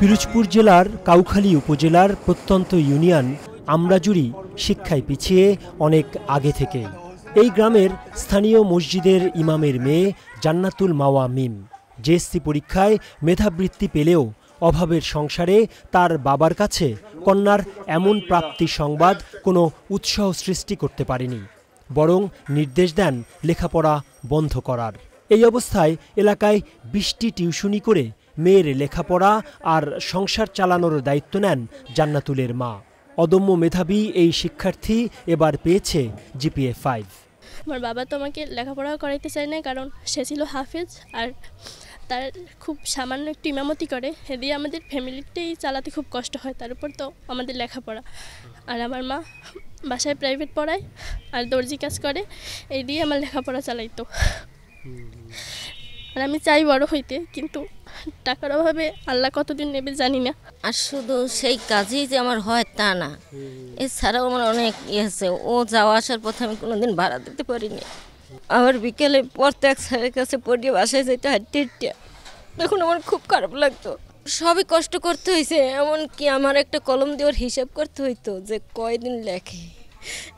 পিরোজপুর জেলার কাউখালী উপজেলার প্রত্যন্ত ইউনিয়ন আমরাজুরি শিক্ষায় পিছিয়ে অনেক আগে থেকে এই গ্রামের স্থানীয় মসজিদের ইমামের মেয়ে জান্নাতুল মাওয়া মিম জেএসসি পরীক্ষায় মেধাবৃত্তি পেলেও অভাবের সংসারে তার বাবার কাছে কন্যার এমন প্রাপ্তি সংবাদ কোনো উৎসাহ সৃষ্টি করতে পারেনি বরং নির্দেশ দেন লেখাপড়া বন্ধ করার এই অবস্থায় এলাকায় বৃষ্টি টিউশনি করে মেয়ের লেখাপড়া আর সংসার চালানোর দায়িত্ব নেন জান্নাতুলের মা অদম্য মেধাবী এই শিক্ষার্থী এবার পেয়েছে জিপিএ ফাইভ আমার বাবা তো আমাকে লেখাপড়াও করাইতে চায় না কারণ সে ছিল হাফেজ আর তার খুব সামান্য একটু ইমামতি করে এ দিয়ে আমাদের ফ্যামিলিটাই চালাতে খুব কষ্ট হয় তার উপর তো আমাদের লেখাপড়া আর আমার মা বাসায় প্রাইভেট পড়ায় আর দর্জি কাজ করে এই দিয়ে আমার লেখাপড়া চালাইতো আর আমি চাই বড় হইতে কিন্তু টাকার অভাবে আল্লাহ কতদিন নেবে জানি না আর শুধু সেই কাজই যে আমার হয় তা না এছাড়াও আমার অনেক ইয়ে আছে ও যাওয়া আসার পথে আমি কোনোদিন ভাড়া দিতে পারিনি আবার বিকেলে প্রত্যেক স্যারের কাছে পড়িয়ে বাসায় যেতে হাঁটতে হাঁটতে তখন আমার খুব খারাপ লাগতো সবই কষ্ট করতে হয়েছে এমনকি আমার একটা কলম দিয়ে ওর হিসাব করতে হইতো যে কয়দিন লেখে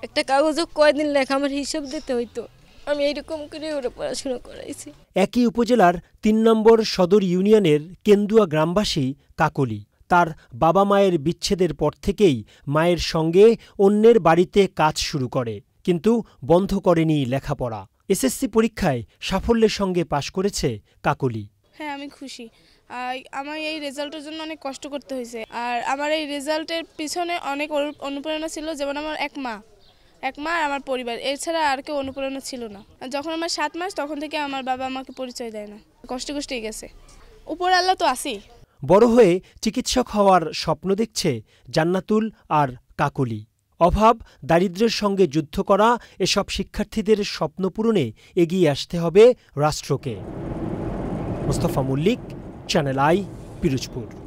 একটা কাগজও কয়দিন লেখা আমার হিসাব দিতে হইতো আমি এইরকম করে ওরা পড়াশোনা করাইছি একই উপজেলার তিন নম্বর সদর ইউনিয়নের কেন্দুয়া গ্রামবাসী কাকলি তার বাবা মায়ের বিচ্ছেদের পর থেকেই মায়ের সঙ্গে অন্যের বাড়িতে কাজ শুরু করে কিন্তু বন্ধ করেনি লেখাপড়া এসএসসি পরীক্ষায় সাফল্যের সঙ্গে পাশ করেছে কাকলি হ্যাঁ আমি খুশি আমার এই রেজাল্টের জন্য অনেক কষ্ট করতে হয়েছে আর আমার এই রেজাল্টের পিছনে অনেক অনুপ্রেরণা ছিল যেমন আমার এক মা এক মা আর আমার পরিবার এছাড়া আর কেউ অনুপ্রেরণা ছিল না যখন আমার সাত মাস তখন থেকে আমার বাবা আমাকে পরিচয় দেয় না কষ্ট কষ্টই গেছে উপর আল্লাহ তো আসি বড় হয়ে চিকিৎসক হওয়ার স্বপ্ন দেখছে জান্নাতুল আর কাকলি অভাব দারিদ্রের সঙ্গে যুদ্ধ করা এসব শিক্ষার্থীদের স্বপ্ন পূরণে এগিয়ে আসতে হবে রাষ্ট্রকে মোস্তফা মল্লিক চ্যানেল আই পিরোজপুর